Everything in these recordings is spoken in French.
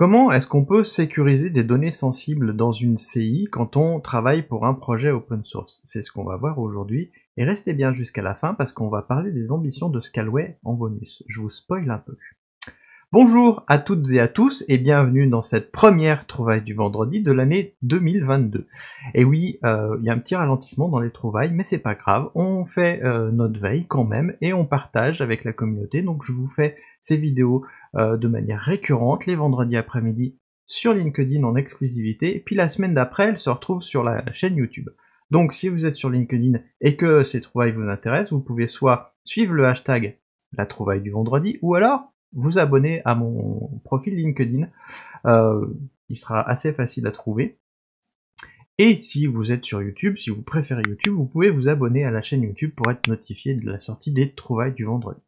Comment est-ce qu'on peut sécuriser des données sensibles dans une CI quand on travaille pour un projet open source C'est ce qu'on va voir aujourd'hui. Et restez bien jusqu'à la fin parce qu'on va parler des ambitions de Scalway en bonus. Je vous spoil un peu. Bonjour à toutes et à tous et bienvenue dans cette première trouvaille du vendredi de l'année 2022. Et oui, euh, il y a un petit ralentissement dans les trouvailles, mais c'est pas grave, on fait euh, notre veille quand même et on partage avec la communauté. Donc je vous fais ces vidéos euh, de manière récurrente les vendredis après-midi sur LinkedIn en exclusivité. Et puis la semaine d'après, elle se retrouve sur la chaîne YouTube. Donc si vous êtes sur LinkedIn et que ces trouvailles vous intéressent, vous pouvez soit suivre le hashtag la trouvaille du vendredi ou alors vous abonnez à mon profil LinkedIn. Euh, il sera assez facile à trouver. Et si vous êtes sur YouTube, si vous préférez YouTube, vous pouvez vous abonner à la chaîne YouTube pour être notifié de la sortie des trouvailles du vendredi.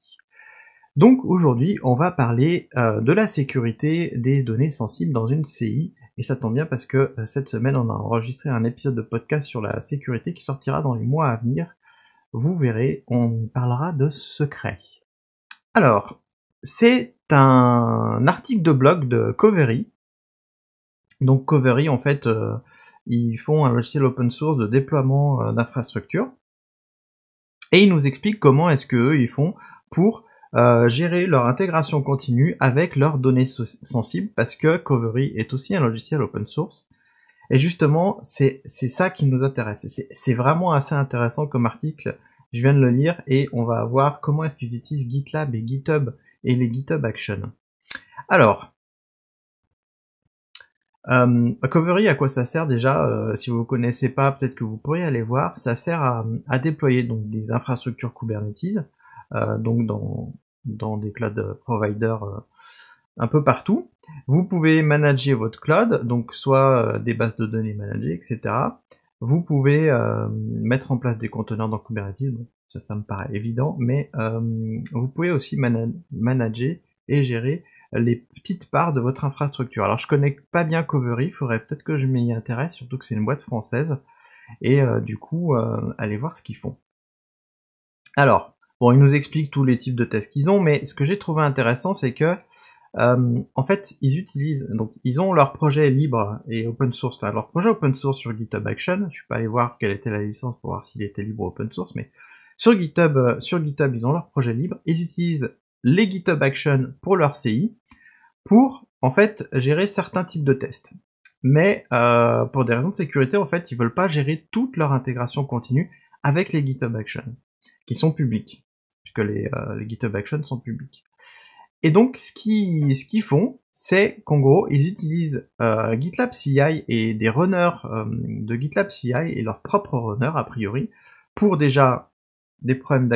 Donc aujourd'hui, on va parler euh, de la sécurité des données sensibles dans une CI. Et ça tombe bien parce que euh, cette semaine, on a enregistré un épisode de podcast sur la sécurité qui sortira dans les mois à venir. Vous verrez, on parlera de secrets. Alors, c'est un article de blog de Covery. Donc Covery, en fait, euh, ils font un logiciel open source de déploiement euh, d'infrastructures. Et ils nous expliquent comment est-ce qu'eux, ils font pour euh, gérer leur intégration continue avec leurs données sensibles, parce que Covery est aussi un logiciel open source. Et justement, c'est ça qui nous intéresse. C'est vraiment assez intéressant comme article. Je viens de le lire et on va voir comment est-ce qu'ils utilisent GitLab et GitHub et les GitHub Actions. Alors, euh, à quoi ça sert déjà euh, Si vous ne connaissez pas, peut-être que vous pourriez aller voir. Ça sert à, déployer donc des infrastructures Kubernetes, euh, donc dans, dans des cloud providers euh, un peu partout. Vous pouvez manager votre cloud, donc soit des bases de données managées, etc. Vous pouvez euh, mettre en place des conteneurs dans Kubernetes, ça, ça me paraît évident, mais euh, vous pouvez aussi manager et gérer les petites parts de votre infrastructure. Alors je connais pas bien Covery, il faudrait peut-être que je m'y intéresse, surtout que c'est une boîte française, et euh, du coup, allez voir ce qu'ils font. Alors, bon, ils nous expliquent tous les types de tests qu'ils ont, mais ce que j'ai trouvé intéressant, c'est que euh, en fait, ils utilisent, donc ils ont leur projet libre et open source, enfin leur projet open source sur GitHub Action. Je suis pas allé voir quelle était la licence pour voir s'il était libre ou open source, mais sur GitHub, euh, sur GitHub, ils ont leur projet libre. Ils utilisent les GitHub Action pour leur CI pour en fait gérer certains types de tests. Mais euh, pour des raisons de sécurité, en fait, ils veulent pas gérer toute leur intégration continue avec les GitHub Action, qui sont publics, puisque les, euh, les GitHub Action sont publics. Et donc, ce qu'ils font, c'est qu'en gros, ils utilisent euh, GitLab CI et des runners euh, de GitLab CI et leurs propres runners, a priori, pour déjà des problèmes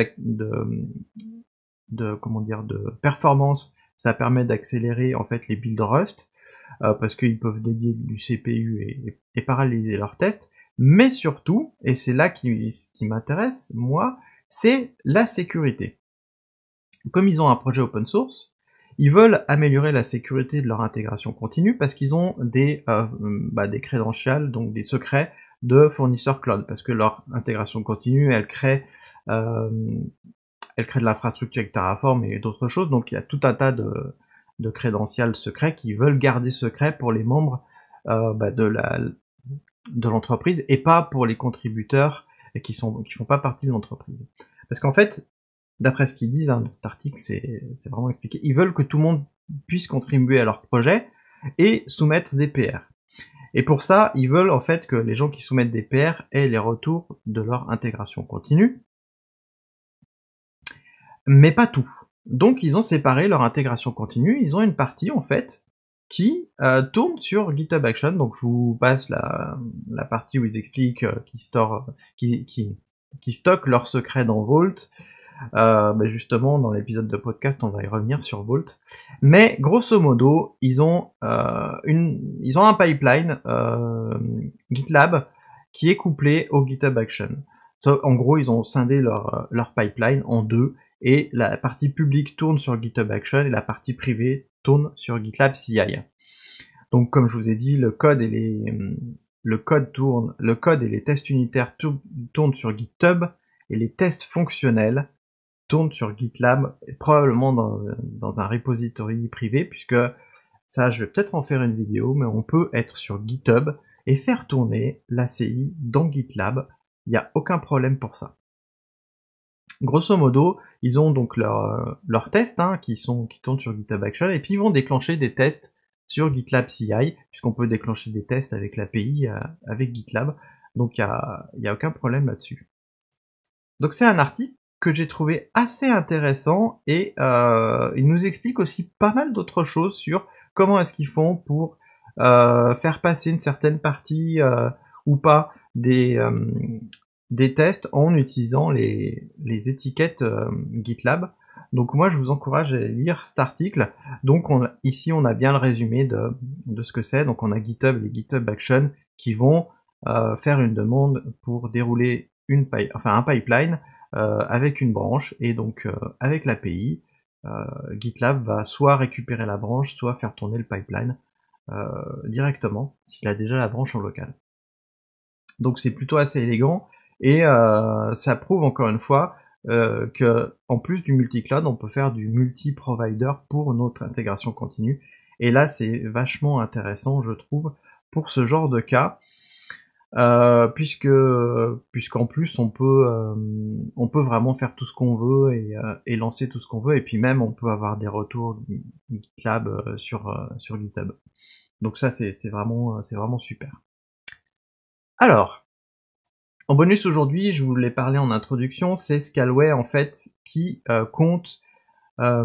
de, comment dire, de performance. Ça permet d'accélérer, en fait, les builds Rust, euh, parce qu'ils peuvent dédier du CPU et, et, paralyser leurs tests. Mais surtout, et c'est là qui, qui m'intéresse, moi, c'est la sécurité. Comme ils ont un projet open source, ils veulent améliorer la sécurité de leur intégration continue parce qu'ils ont des, euh, bah, des credentials, donc des secrets de fournisseurs cloud, parce que leur intégration continue, elle crée, euh, elle crée de l'infrastructure avec Terraform et d'autres choses, donc il y a tout un tas de, de credentials secrets qu'ils veulent garder secrets pour les membres euh, bah, de la de l'entreprise et pas pour les contributeurs qui sont qui font pas partie de l'entreprise. Parce qu'en fait, d'après ce qu'ils disent hein, dans cet article, c'est vraiment expliqué, ils veulent que tout le monde puisse contribuer à leur projet et soumettre des PR. Et pour ça, ils veulent en fait que les gens qui soumettent des PR aient les retours de leur intégration continue. Mais pas tout. Donc ils ont séparé leur intégration continue, ils ont une partie en fait qui euh, tourne sur GitHub Action. Donc je vous passe la, partie où ils expliquent euh, qui, qui, stockent leurs secrets dans Vault, euh, bah, justement, dans l'épisode de podcast, on va y revenir sur Vault. Mais grosso modo, ils ont, euh, une, ils ont un pipeline euh, GitLab qui est couplé au GitHub Action. en gros, ils ont scindé leur, leur pipeline en deux et la partie publique tourne sur GitHub Action et la partie privée tourne sur GitLab CI. Donc, comme je vous ai dit, le code et les, le code tourne, le code et les tests unitaires tournent sur GitHub et les tests fonctionnels tourne sur GitLab, probablement dans, un repository privé, puisque ça, je vais peut-être en faire une vidéo, mais on peut être sur GitHub et faire tourner la CI dans GitLab. Il n'y a aucun problème pour ça. Grosso modo, ils ont donc leurs euh, tests hein, qui, sont, qui tournent sur GitHub Action et puis ils vont déclencher des tests sur GitLab CI, puisqu'on peut déclencher des tests avec l'API, euh, avec GitLab. Donc il n'y y a aucun problème là-dessus. Donc c'est un article que j'ai trouvé assez intéressant et euh, il nous explique aussi pas mal d'autres choses sur comment est-ce qu'ils font pour euh, faire passer une certaine partie euh, ou pas des, tests en utilisant les, étiquettes GitLab. Donc moi je vous encourage à lire cet article. Donc ici on a bien le résumé de, ce que c'est. Donc on a GitHub et GitHub Action qui vont faire une demande pour dérouler une, un pipeline euh, avec une branche et donc euh, avec l'API, euh, GitLab va soit récupérer la branche, soit faire tourner le pipeline directement s'il a déjà la branche en local. Donc c'est plutôt assez élégant et ça prouve encore une fois euh, plus du multi-cloud, on peut faire du multi-provider pour notre intégration continue. Et là, c'est vachement intéressant, je trouve, pour ce genre de cas. Euh, puisque puisqu'en plus on peut euh, on peut vraiment faire tout ce qu'on veut euh, et, lancer tout ce qu'on veut et puis même on peut avoir des retours GitLab sur sur GitHub. Donc ça c'est vraiment c'est vraiment super. Alors en bonus aujourd'hui, je vous l'ai parlé en introduction, c'est Scalway en fait qui compte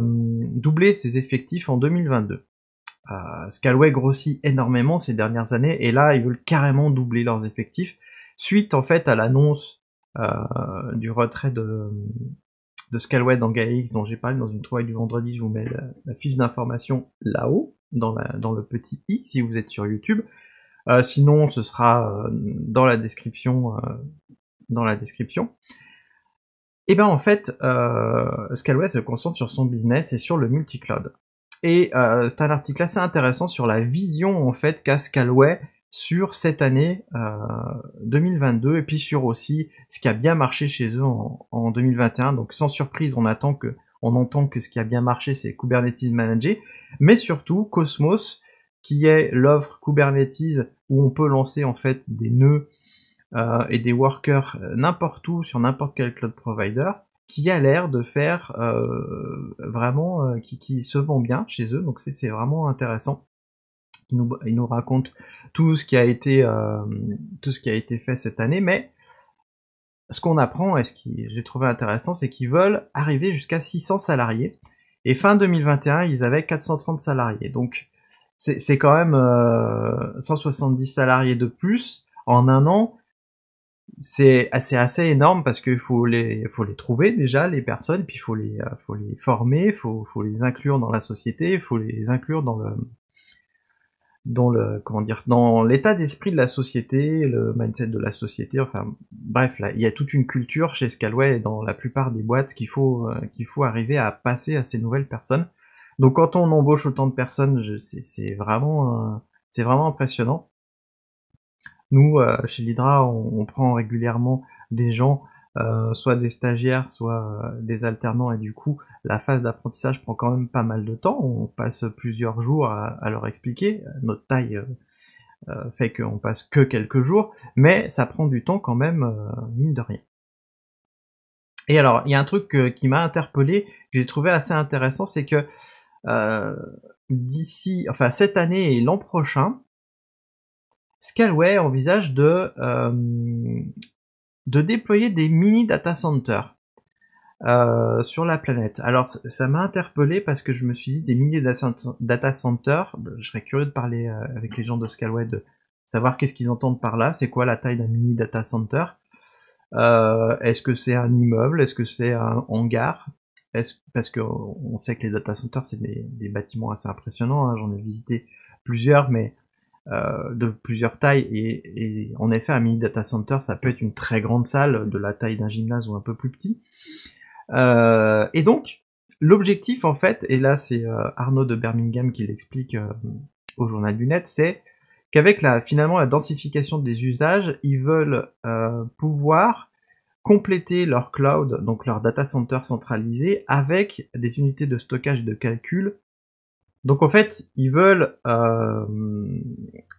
doubler ses effectifs en 2022. Scalway grossit énormément ces dernières années et là ils veulent carrément doubler leurs effectifs suite en fait à l'annonce euh, du retrait de, Scalway dans GAX dont j'ai parlé dans une toile du vendredi, je vous mets la, fiche d'information là-haut dans, le petit i si vous êtes sur YouTube. Euh, sinon ce sera euh, dans la description dans la description. Et eh ben en fait Scalway se concentre sur son business et sur le multicloud et euh, c'est un article assez intéressant sur la vision en fait qu'a Scalway sur cette année 2022 euh, et puis sur aussi ce qui a bien marché chez eux en, 2021. Donc sans surprise, on attend que on entend que ce qui a bien marché c'est Kubernetes Manager, mais surtout Cosmos qui est l'offre Kubernetes où on peut lancer en fait des nœuds euh, et des workers n'importe où sur n'importe quel cloud provider qui a l'air de faire euh, vraiment euh, qui, se vend bien chez eux, donc c'est vraiment intéressant. Ils nous, racontent tout ce qui a été euh, tout ce qui a été fait cette année, mais ce qu'on apprend et ce qui j'ai trouvé intéressant, c'est qu'ils veulent arriver jusqu'à 600 salariés. Et fin 2021, ils avaient 430 salariés, donc c'est quand même 170 salariés de plus en un an c'est assez assez énorme parce qu'il faut les faut les trouver déjà les personnes puis faut les euh, faut les former faut faut les inclure dans la société il faut les inclure dans le dans le comment dire dans l'état d'esprit de la société le mindset de la société enfin bref là il y a toute une culture chez Scalway et dans la plupart des boîtes qu'il faut euh, qu'il faut arriver à passer à ces nouvelles personnes donc quand on embauche autant de personnes c'est vraiment euh, c'est vraiment impressionnant nous, euh, chez l'Hydra, on, prend régulièrement des gens, euh, soit des stagiaires, soit euh, des alternants, et du coup, la phase d'apprentissage prend quand même pas mal de temps. On passe plusieurs jours à, leur expliquer. Notre taille fait qu'on passe que quelques jours, mais ça prend du temps quand même, mine de rien. Et alors, il y a un truc qui m'a interpellé, que j'ai trouvé assez intéressant, c'est que d'ici, enfin cette année et l'an prochain, Scalway envisage euh, de, déployer des mini data centers euh, sur la planète. Alors ça m'a interpellé parce que je me suis dit des mini data centers, je serais curieux de parler euh, avec les gens de Scalway de savoir qu'est-ce qu'ils entendent par là, c'est quoi la taille d'un mini data center. Est-ce que c'est un immeuble Est-ce que c'est un hangar Parce qu'on sait que les data centers, c'est des, bâtiments assez impressionnants. Hein. J'en ai visité plusieurs, mais euh, de plusieurs tailles et, en effet un mini data center ça peut être une très grande salle de la taille d'un gymnase ou un peu plus petit. Euh, et donc l'objectif en fait, et là c'est euh, Arnaud de Birmingham qui l'explique au journal du net, c'est qu'avec la finalement la densification des usages, ils veulent pouvoir compléter leur cloud, donc leur data center centralisé, avec des unités de stockage et de calcul donc en fait, ils veulent euh,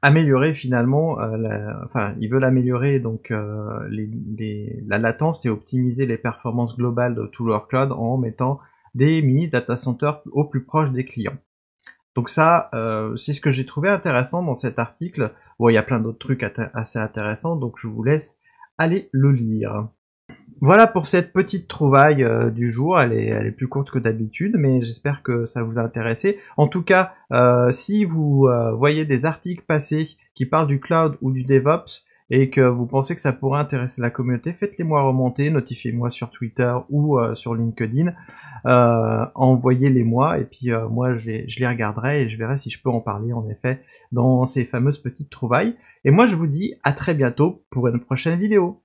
améliorer finalement, euh, la, enfin ils veulent améliorer donc euh, la latence et optimiser les performances globales de tout leur cloud en mettant des mini data centers au plus proche des clients. Donc ça, c'est ce que j'ai trouvé intéressant dans cet article. Bon, il y a plein d'autres trucs assez intéressants, donc je vous laisse aller le lire. Voilà pour cette petite trouvaille euh, du jour. Elle est, elle est plus courte que d'habitude, mais j'espère que ça vous a intéressé. En tout cas, euh, si vous euh, voyez des articles passés qui parlent du cloud ou du DevOps et que vous pensez que ça pourrait intéresser la communauté, faites-les-moi remonter, notifiez-moi sur Twitter ou sur LinkedIn, envoyez-les-moi et puis moi je je les regarderai et je verrai si je peux en parler en effet dans ces fameuses petites trouvailles. Et moi je vous dis à très bientôt pour une prochaine vidéo.